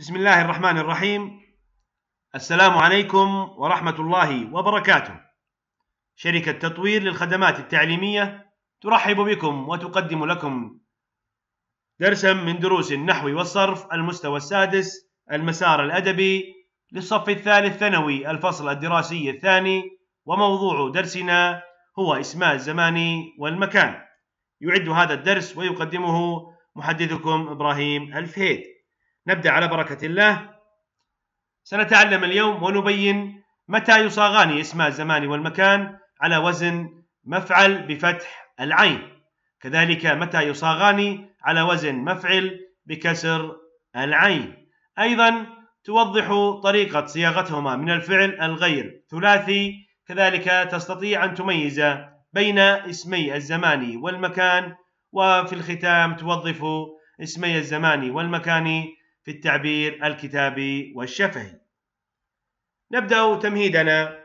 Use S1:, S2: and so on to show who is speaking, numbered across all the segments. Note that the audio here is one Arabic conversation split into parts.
S1: بسم الله الرحمن الرحيم السلام عليكم ورحمة الله وبركاته شركة تطوير للخدمات التعليمية ترحب بكم وتقدم لكم درسا من دروس النحو والصرف المستوى السادس المسار الأدبي للصف الثالث ثانوي الفصل الدراسي الثاني وموضوع درسنا هو إسماء الزمان والمكان يعد هذا الدرس ويقدمه محدثكم إبراهيم الفهيد نبدأ على بركة الله سنتعلم اليوم ونبين متى يصاغان اسم الزمان والمكان على وزن مفعل بفتح العين كذلك متى يصاغان على وزن مفعل بكسر العين أيضا توضح طريقة صياغتهما من الفعل الغير ثلاثي كذلك تستطيع أن تميز بين اسمي الزمان والمكان وفي الختام توظف اسمي الزمان والمكان في التعبير الكتابي والشفهي نبدأ تمهيدنا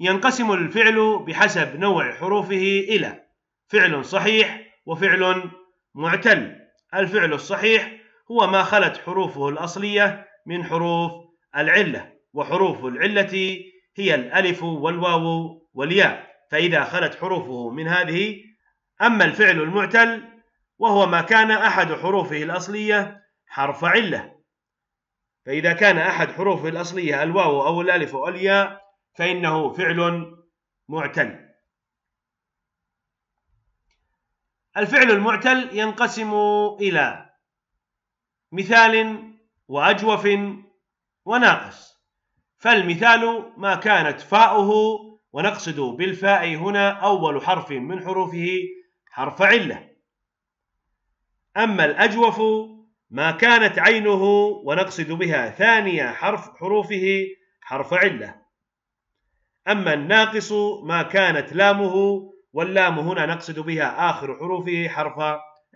S1: ينقسم الفعل بحسب نوع حروفه إلى فعل صحيح وفعل معتل الفعل الصحيح هو ما خلت حروفه الأصلية من حروف العلة وحروف العلة هي الألف والواو والياء فإذا خلت حروفه من هذه أما الفعل المعتل وهو ما كان أحد حروفه الأصلية حرف علة فإذا كان أحد حروفه الأصلية الواو أو الألف أو الياء فإنه فعل معتل الفعل المعتل ينقسم إلى مثال وأجوف وناقص فالمثال ما كانت فاؤه ونقصد بالفاء هنا أول حرف من حروفه حرف علة أما الأجوف ما كانت عينه ونقصد بها ثانية حرف حروفه حرف علة أما الناقص ما كانت لامه واللام هنا نقصد بها آخر حروفه حرف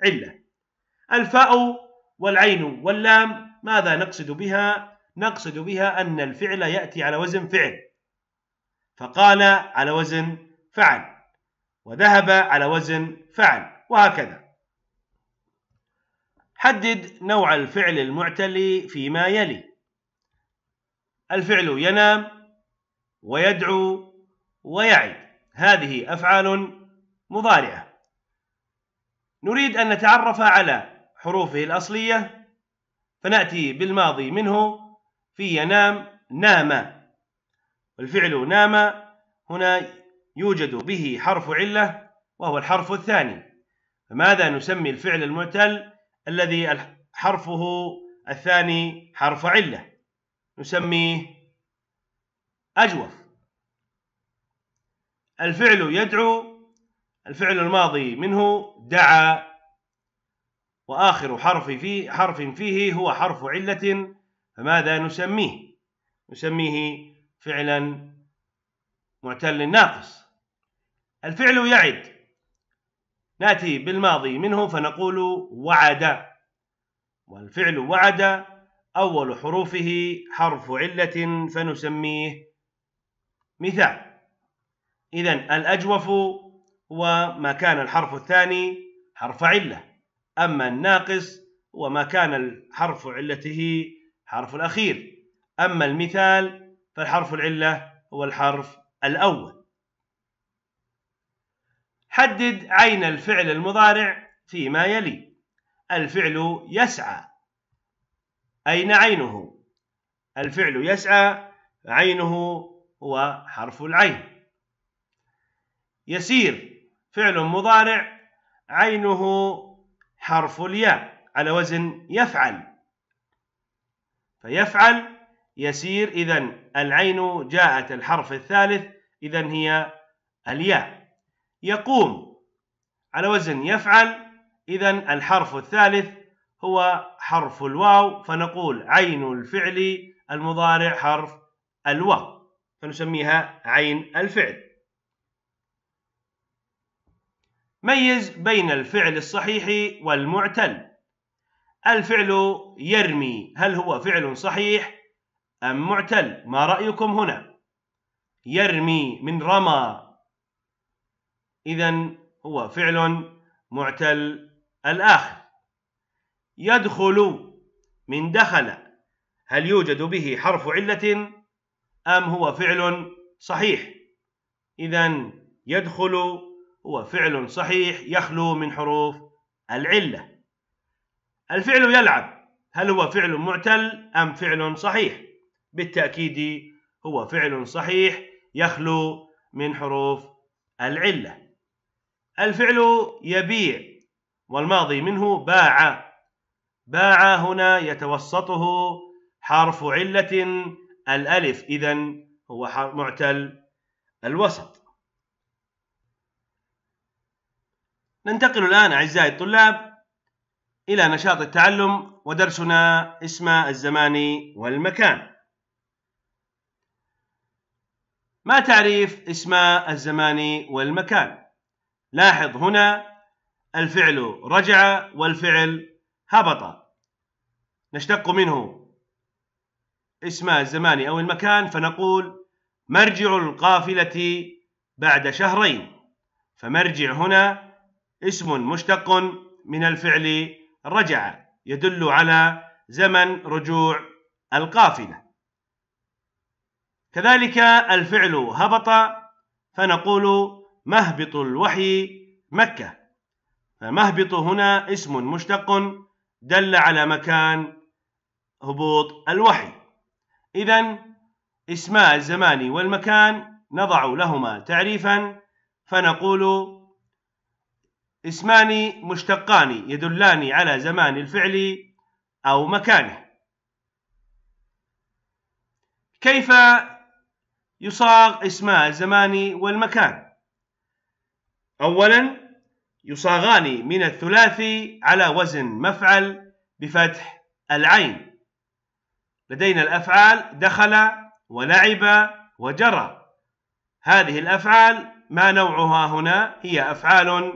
S1: علة الفاء والعين واللام ماذا نقصد بها نقصد بها أن الفعل يأتي على وزن فعل فقال على وزن فعل وذهب على وزن فعل وهكذا حدد نوع الفعل المعتلي فيما يلي الفعل ينام ويدعو ويعد هذه أفعال مضارعة نريد أن نتعرف على حروفه الأصلية فنأتي بالماضي منه في ينام نام الفعل نام هنا يوجد به حرف علة وهو الحرف الثاني فماذا نسمي الفعل المعتل الذي حرفه الثاني حرف علة نسميه أجوف الفعل يدعو الفعل الماضي منه دعا وآخر حرف فيه, حرف فيه هو حرف علة فماذا نسميه؟ نسميه فعلا معتل ناقص الفعل يعد نأتي بالماضي منه فنقول وعد والفعل وعد أول حروفه حرف علة فنسميه مثال إذا الأجوف هو ما كان الحرف الثاني حرف علة أما الناقص هو ما كان الحرف علته حرف الأخير أما المثال فالحرف العلة هو الحرف الأول حدد عين الفعل المضارع فيما يلي الفعل يسعى أين عينه الفعل يسعى عينه هو حرف العين يسير فعل مضارع عينه حرف الياء على وزن يفعل فيفعل يسير إذا العين جاءت الحرف الثالث إذا هي الياء يقوم على وزن يفعل إذا الحرف الثالث هو حرف الواو فنقول عين الفعل المضارع حرف الواو فنسميها عين الفعل ميز بين الفعل الصحيح والمعتل الفعل يرمي هل هو فعل صحيح أم معتل ما رأيكم هنا يرمي من رمى إذا هو فعل معتل الآخر يدخل من دخل هل يوجد به حرف علة أم هو فعل صحيح إذا يدخل هو فعل صحيح يخلو من حروف العلة الفعل يلعب هل هو فعل معتل أم فعل صحيح بالتأكيد هو فعل صحيح يخلو من حروف العله الفعل يبيع والماضي منه باع باع هنا يتوسطه حرف علة الألف إذا هو معتل الوسط ننتقل الآن أعزائي الطلاب إلى نشاط التعلم ودرسنا اسم الزمان والمكان ما تعريف اسم الزمان والمكان لاحظ هنا الفعل رجع والفعل هبط نشتق منه اسم الزمان أو المكان فنقول مرجع القافلة بعد شهرين فمرجع هنا اسم مشتق من الفعل رجع يدل على زمن رجوع القافلة كذلك الفعل هبط فنقول مهبط الوحي مكة فمهبط هنا اسم مشتق دل على مكان هبوط الوحي إذا اسماء الزمان والمكان نضع لهما تعريفا فنقول اسمان مشتقان يدلان على زمان الفعل أو مكانه كيف يصاغ اسماء الزمان والمكان أولا يصاغان من الثلاثي على وزن مفعل بفتح العين لدينا الأفعال دخل ولعب وجرى هذه الأفعال ما نوعها هنا هي أفعال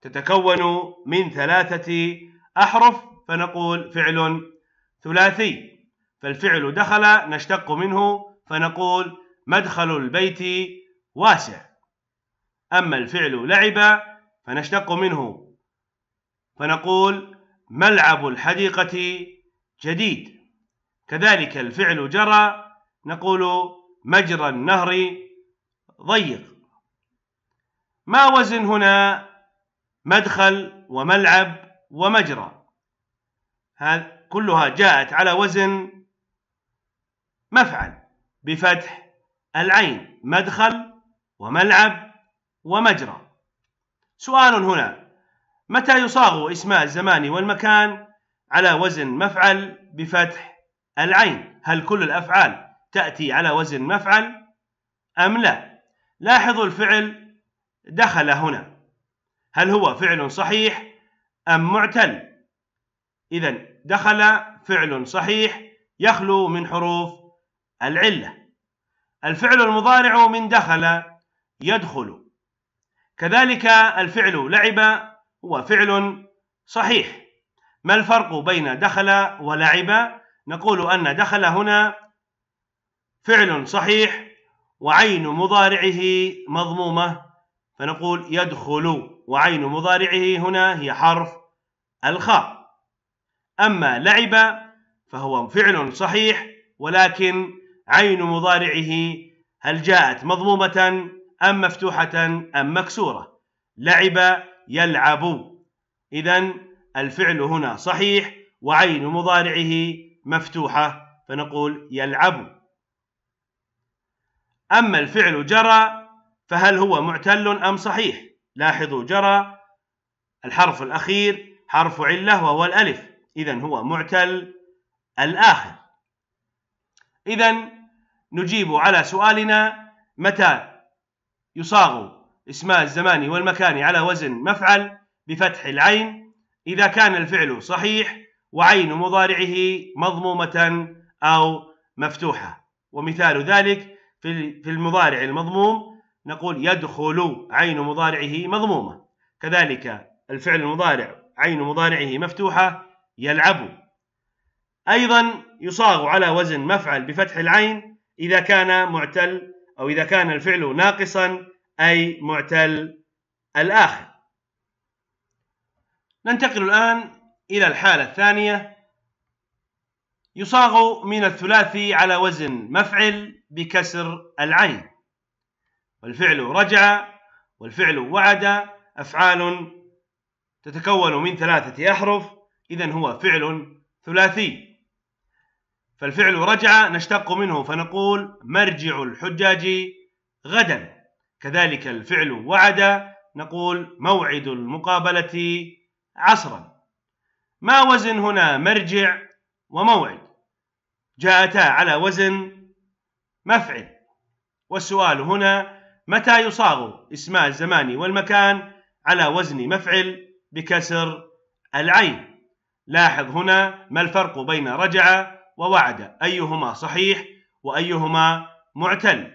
S1: تتكون من ثلاثة أحرف فنقول فعل ثلاثي فالفعل دخل نشتق منه فنقول مدخل البيت واسع أما الفعل لعب فنشتق منه فنقول ملعب الحديقة جديد كذلك الفعل جرى نقول مجرى النهر ضيق ما وزن هنا مدخل وملعب ومجرى كلها جاءت على وزن مفعل بفتح العين مدخل وملعب ومجرى سؤال هنا متى يصاغ اسماء الزمان والمكان على وزن مفعل بفتح العين هل كل الأفعال تأتي على وزن مفعل أم لا لاحظوا الفعل دخل هنا هل هو فعل صحيح أم معتل إذا دخل فعل صحيح يخلو من حروف العلة الفعل المضارع من دخل يدخل كذلك الفعل لعب هو فعل صحيح ما الفرق بين دخل ولعب نقول أن دخل هنا فعل صحيح وعين مضارعه مضمومة فنقول يدخل وعين مضارعه هنا هي حرف الخاء أما لعب فهو فعل صحيح ولكن عين مضارعه هل جاءت مضمومة أم مفتوحة أم مكسورة لعب يلعب إذا الفعل هنا صحيح وعين مضارعه مفتوحة فنقول يلعب أما الفعل جرى فهل هو معتل أم صحيح لاحظوا جرى الحرف الأخير حرف علة وهو الألف إذا هو معتل الآخر إذا نجيب على سؤالنا متى يصاغ اسماء الزمان والمكان على وزن مفعل بفتح العين إذا كان الفعل صحيح وعين مضارعه مضمومة أو مفتوحة ومثال ذلك في المضارع المضموم نقول يدخل عين مضارعه مضمومة كذلك الفعل المضارع عين مضارعه مفتوحة يلعب أيضا يصاغ على وزن مفعل بفتح العين إذا كان معتل أو إذا كان الفعل ناقصا أي معتل الآخر ننتقل الآن إلى الحالة الثانية يصاغ من الثلاثي على وزن مفعل بكسر العين والفعل رجع والفعل وعد أفعال تتكون من ثلاثة أحرف إذا هو فعل ثلاثي فالفعل رجع نشتق منه فنقول مرجع الحجاج غدا كذلك الفعل وعد نقول موعد المقابلة عصرا ما وزن هنا مرجع وموعد جاءتا على وزن مفعل والسؤال هنا متى يصاغ اسماء الزمان والمكان على وزن مفعل بكسر العين لاحظ هنا ما الفرق بين رجع ووعد أيهما صحيح وأيهما معتل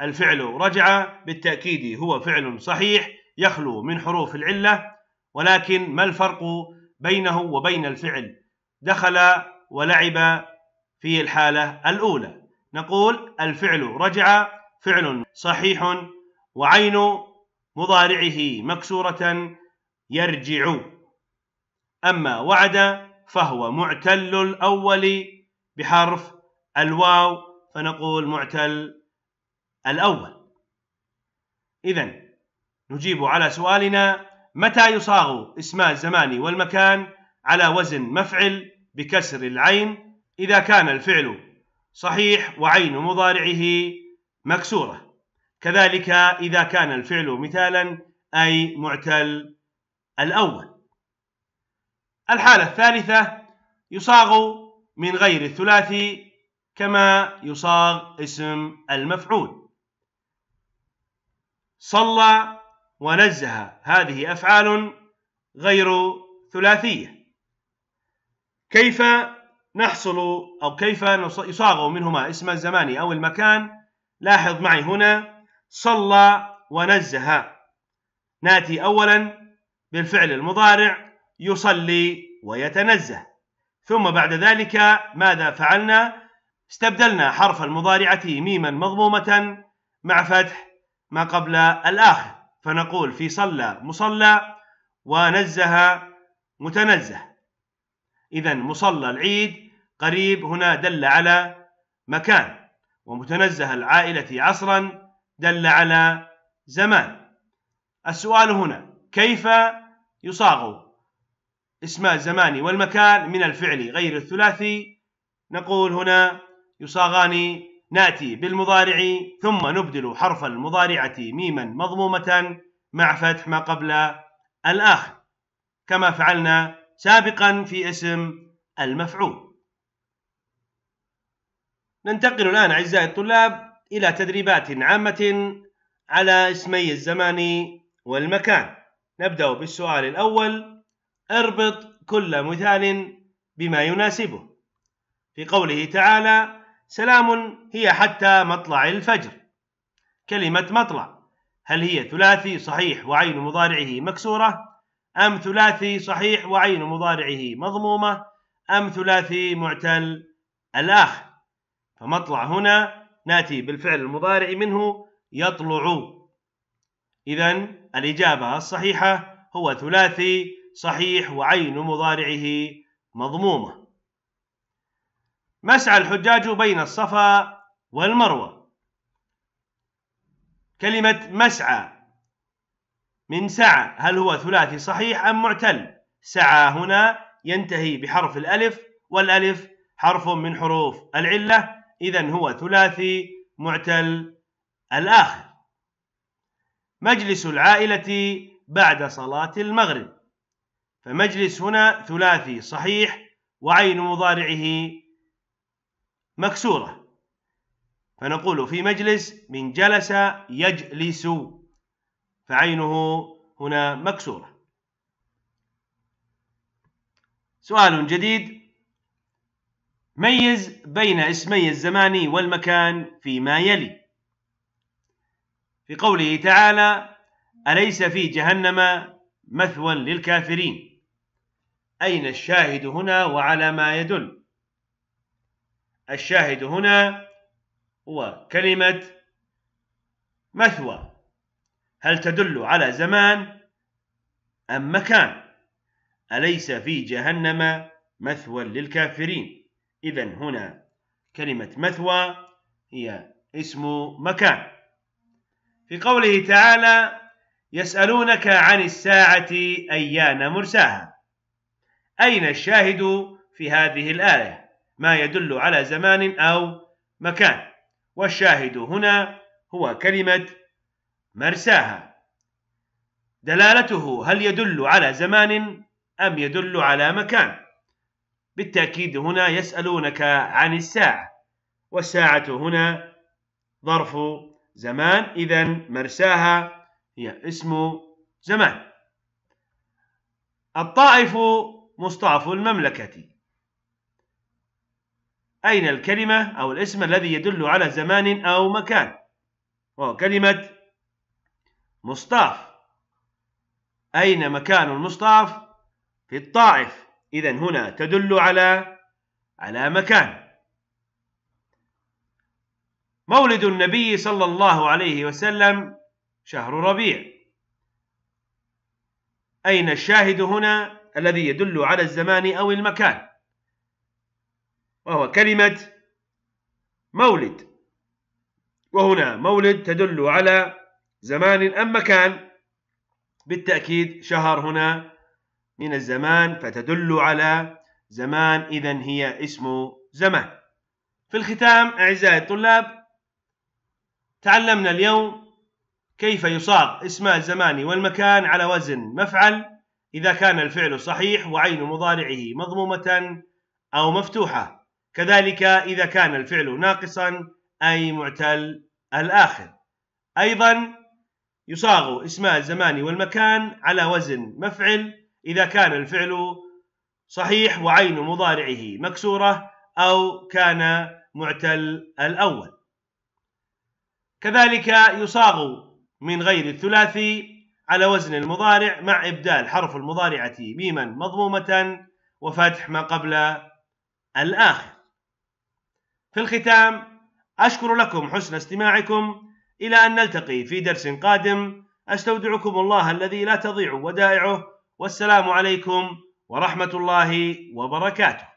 S1: الفعل رجع بالتأكيد هو فعل صحيح يخلو من حروف العلة ولكن ما الفرق بينه وبين الفعل دخل ولعب في الحالة الأولى نقول الفعل رجع فعل صحيح وعين مضارعه مكسورة يرجع أما وعد فهو معتل الأول بحرف الواو فنقول معتل الأول إذا نجيب على سؤالنا متى يصاغ اسم الزمان والمكان على وزن مفعل بكسر العين إذا كان الفعل صحيح وعين مضارعه مكسورة كذلك إذا كان الفعل مثالا أي معتل الأول الحالة الثالثة يصاغ من غير الثلاثي كما يصاغ اسم المفعول صلى ونزه هذه أفعال غير ثلاثية كيف نحصل أو كيف يصاغ منهما اسم الزمان أو المكان لاحظ معي هنا صلى ونزه ناتي أولا بالفعل المضارع يصلي ويتنزه ثم بعد ذلك ماذا فعلنا استبدلنا حرف المضارعة ميما مضمومة مع فتح ما قبل الآخر فنقول في صلى مصلى ونزه متنزه إذا مصلى العيد قريب هنا دل على مكان ومتنزه العائلة عصرا دل على زمان السؤال هنا كيف يصاغ اسم الزمان والمكان من الفعل غير الثلاثي نقول هنا يصاغان نأتي بالمضارع ثم نبدل حرف المضارعة ميما مضمومة مع فتح ما قبل الآخر كما فعلنا سابقا في اسم المفعول ننتقل الآن أعزائي الطلاب إلى تدريبات عامة على اسمي الزمان والمكان نبدأ بالسؤال الأول اربط كل مثال بما يناسبه في قوله تعالى سلام هي حتى مطلع الفجر كلمة مطلع هل هي ثلاثي صحيح وعين مضارعه مكسورة أم ثلاثي صحيح وعين مضارعه مضمومة أم ثلاثي معتل الآخر فمطلع هنا ناتي بالفعل المضارع منه يطلع إذا الإجابة الصحيحة هو ثلاثي صحيح وعين مضارعه مضمومة مسعى الحجاج بين الصفا والمروة كلمة مسعى من سعى هل هو ثلاثي صحيح أم معتل سعى هنا ينتهي بحرف الألف والألف حرف من حروف العلة إذا هو ثلاثي معتل الآخر مجلس العائلة بعد صلاة المغرب فمجلس هنا ثلاثي صحيح وعين مضارعه مكسورة فنقول في مجلس من جلس يجلس فعينه هنا مكسورة سؤال جديد ميز بين اسمي الزمان والمكان فيما يلي في قوله تعالى أليس في جهنم مثوى للكافرين أين الشاهد هنا وعلى ما يدل الشاهد هنا هو كلمة مثوى هل تدل على زمان أم مكان أليس في جهنم مثوى للكافرين إذا هنا كلمة مثوى هي اسم مكان في قوله تعالى يسألونك عن الساعة أيان مرساها أين الشاهد في هذه الآية ما يدل على زمان أو مكان والشاهد هنا هو كلمة مرساها دلالته هل يدل على زمان أم يدل على مكان بالتأكيد هنا يسألونك عن الساعة والساعة هنا ظرف زمان إذا مرساها هي اسم زمان الطائف مستعف المملكة أين الكلمة أو الاسم الذي يدل على زمان أو مكان وهو كلمة مستعف أين مكان المستعف في الطائف إذا هنا تدل على على مكان مولد النبي صلى الله عليه وسلم شهر ربيع أين الشاهد هنا الذي يدل على الزمان أو المكان وهو كلمة مولد وهنا مولد تدل على زمان أم مكان بالتأكيد شهر هنا من الزمان فتدل على زمان إذا هي اسم زمان في الختام أعزائي الطلاب تعلمنا اليوم كيف يصاغ اسم الزمان والمكان على وزن مفعل إذا كان الفعل صحيح وعين مضارعه مضمومة أو مفتوحة كذلك إذا كان الفعل ناقصا أي معتل الآخر أيضا يصاغ اسم الزمان والمكان على وزن مفعل إذا كان الفعل صحيح وعين مضارعه مكسورة أو كان معتل الأول كذلك يصاغ من غير الثلاثي على وزن المضارع مع إبدال حرف المضارعة ميما مضمومة وفتح ما قبل الآخر في الختام أشكر لكم حسن استماعكم إلى أن نلتقي في درس قادم أستودعكم الله الذي لا تضيع ودائعه والسلام عليكم ورحمة الله وبركاته